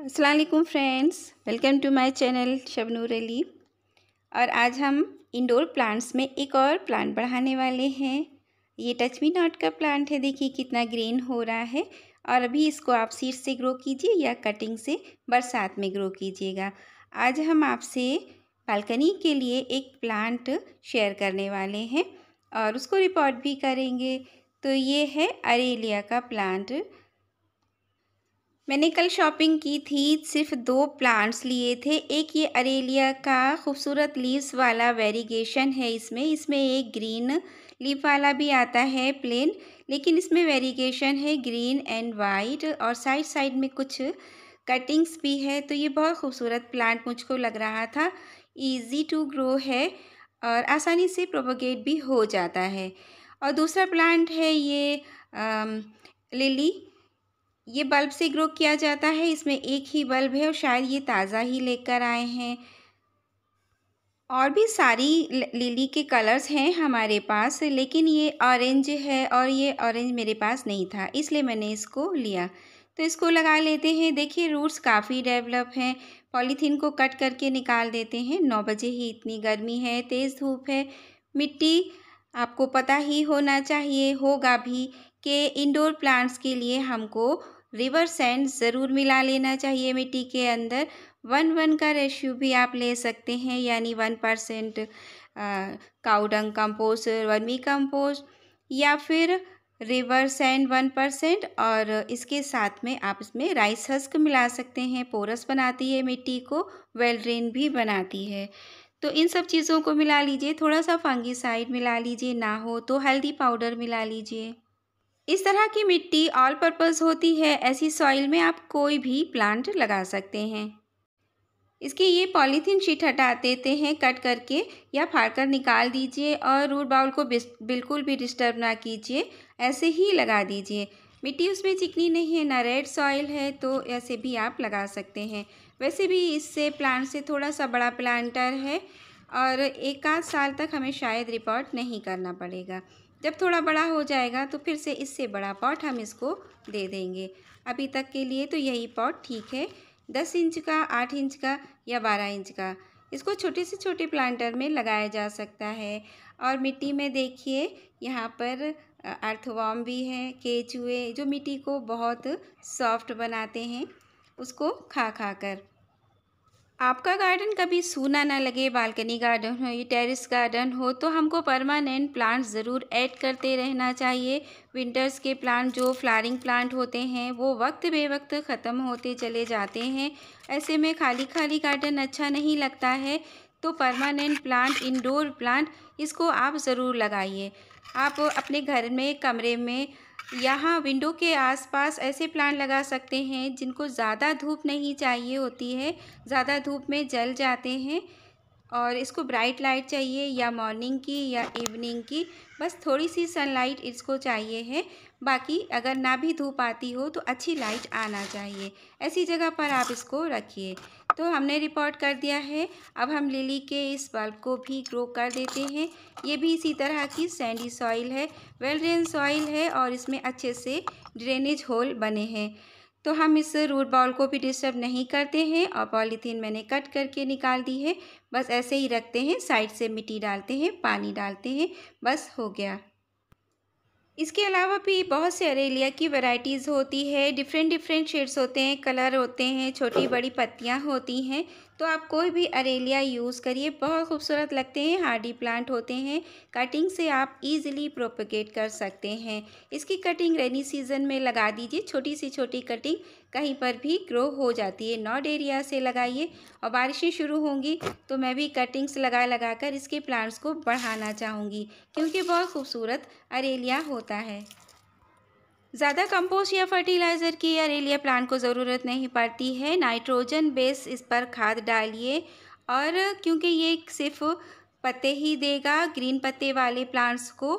असलकुम friends welcome to my channel Shabnoor Ali और आज हम इंडोर प्लांट्स में एक और प्लांट बढ़ाने वाले हैं ये टचमी नॉट का प्लांट है देखिए कितना ग्रीन हो रहा है और अभी इसको आप सीड से ग्रो कीजिए या कटिंग से बरसात में ग्रो कीजिएगा आज हम आपसे बालकनी के लिए एक प्लांट शेयर करने वाले हैं और उसको रिपोर्ट भी करेंगे तो ये है अरेलिया का प्लांट मैंने कल शॉपिंग की थी सिर्फ दो प्लांट्स लिए थे एक ये अरेलिया का खूबसूरत लीव्स वाला वेरीगेशन है इसमें इसमें एक ग्रीन लीव वाला भी आता है प्लेन लेकिन इसमें वेरीगेशन है ग्रीन एंड वाइट और साइड साइड में कुछ कटिंग्स भी है तो ये बहुत खूबसूरत प्लांट मुझको लग रहा था ईजी टू ग्रो है और आसानी से प्रोपोगेट भी हो जाता है और दूसरा प्लांट है ये आ, लिली ये बल्ब से ग्रो किया जाता है इसमें एक ही बल्ब है और शायद ये ताज़ा ही लेकर आए हैं और भी सारी लिली के कलर्स हैं हमारे पास लेकिन ये ऑरेंज है और ये ऑरेंज मेरे पास नहीं था इसलिए मैंने इसको लिया तो इसको लगा लेते हैं देखिए रूट्स काफ़ी डेवलप हैं पॉलीथीन को कट करके निकाल देते हैं नौ बजे ही इतनी गर्मी है तेज़ धूप है मिट्टी आपको पता ही होना चाहिए होगा भी के इंडोर प्लांट्स के लिए हमको रिवर सैंड ज़रूर मिला लेना चाहिए मिट्टी के अंदर वन वन का रेशियो भी आप ले सकते हैं यानी one percent cow dung compost vermicompost या फिर रिवर सैंड वन परसेंट और इसके साथ में आप इसमें राइस हस्क मिला सकते हैं पोरस बनाती है मिट्टी को वेल ड्रेन भी बनाती है तो इन सब चीज़ों को मिला लीजिए थोड़ा सा फंगी साइड मिला लीजिए ना हो तो हल्दी पाउडर मिला लीजिए इस तरह की मिट्टी ऑल पर्पज़ होती है ऐसी सॉइल में आप कोई भी प्लांट लगा सकते हैं इसकी ये पॉलीथीन शीट हटा देते हैं कट करके या फाड़ कर निकाल दीजिए और रूट बाउल को बिल्कुल भी डिस्टर्ब ना कीजिए ऐसे ही लगा दीजिए मिट्टी उसमें चिकनी नहीं है ना रेड सॉइल है तो ऐसे भी आप लगा सकते हैं वैसे भी इससे प्लांट से थोड़ा सा बड़ा प्लांटर है और एक आध साल तक हमें शायद रिपोर्ट नहीं करना पड़ेगा जब थोड़ा बड़ा हो जाएगा तो फिर से इससे बड़ा पॉट हम इसको दे देंगे अभी तक के लिए तो यही पॉट ठीक है दस इंच का आठ इंच का या बारह इंच का इसको छोटे से छोटे प्लांटर में लगाया जा सकता है और मिट्टी में देखिए यहाँ पर अर्थवॉम भी है केचुए जो मिट्टी को बहुत सॉफ्ट बनाते हैं उसको खा खा कर आपका गार्डन कभी सूना ना लगे बालकनी गार्डन हो या टेरेस गार्डन हो तो हमको परमानेंट प्लांट्स ज़रूर ऐड करते रहना चाहिए विंटर्स के प्लांट जो फ्लारिंग प्लांट होते हैं वो वक्त बे वक्त ख़त्म होते चले जाते हैं ऐसे में खाली खाली गार्डन अच्छा नहीं लगता है तो परमानेंट प्लांट इनडोर प्लांट इसको आप ज़रूर लगाइए आप अपने घर में कमरे में यहाँ विंडो के आसपास ऐसे प्लांट लगा सकते हैं जिनको ज़्यादा धूप नहीं चाहिए होती है ज़्यादा धूप में जल जाते हैं और इसको ब्राइट लाइट चाहिए या मॉर्निंग की या इवनिंग की बस थोड़ी सी सनलाइट इसको चाहिए है बाकी अगर ना भी धूप आती हो तो अच्छी लाइट आना चाहिए ऐसी जगह पर आप इसको रखिए तो हमने रिपोर्ट कर दिया है अब हम लिली के इस बल्ब को भी ग्रो कर देते हैं ये भी इसी तरह की सैंडी सॉइल है वेल ड्रेन सॉइल है और इसमें अच्छे से ड्रेनेज होल बने हैं तो हम इस रूट बॉल को भी डिस्टर्ब नहीं करते हैं और पॉलीथीन मैंने कट करके निकाल दी है बस ऐसे ही रखते हैं साइड से मिट्टी डालते हैं पानी डालते हैं बस हो गया इसके अलावा भी बहुत से अरेलिया की वैरायटीज़ होती है डिफरेंट डिफरेंट शेड्स होते हैं कलर होते हैं छोटी बड़ी पत्तियाँ होती हैं तो आप कोई भी अरेलिया यूज़ करिए बहुत खूबसूरत लगते हैं हार्डी प्लांट होते हैं कटिंग से आप इजीली प्रोपोगेट कर सकते हैं इसकी कटिंग रेनी सीजन में लगा दीजिए छोटी सी छोटी कटिंग कहीं पर भी ग्रो हो जाती है नॉट एरिया से लगाइए और बारिशें शुरू होंगी तो मैं भी कटिंग्स लगा लगा कर इसके प्लांट्स को बढ़ाना चाहूँगी क्योंकि बहुत खूबसूरत अरेलिया होता है ज़्यादा कंपोस्ट या फर्टिलाइज़र की या रेलिया प्लांट को ज़रूरत नहीं पड़ती है नाइट्रोजन बेस इस पर खाद डालिए और क्योंकि ये सिर्फ पत्ते ही देगा ग्रीन पत्ते वाले प्लांट्स को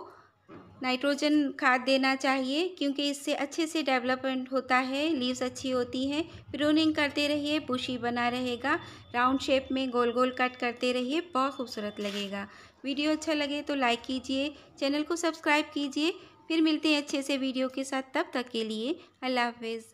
नाइट्रोजन खाद देना चाहिए क्योंकि इससे अच्छे से डेवलपमेंट होता है लीव्स अच्छी होती हैं प्रूनिंग करते रहिए पुशी बना रहेगा राउंड शेप में गोल गोल कट करते रहिए बहुत खूबसूरत लगेगा वीडियो अच्छा लगे तो लाइक कीजिए चैनल को सब्सक्राइब कीजिए फिर मिलते हैं अच्छे से वीडियो के साथ तब तक के लिए अल्लाह हाफिज़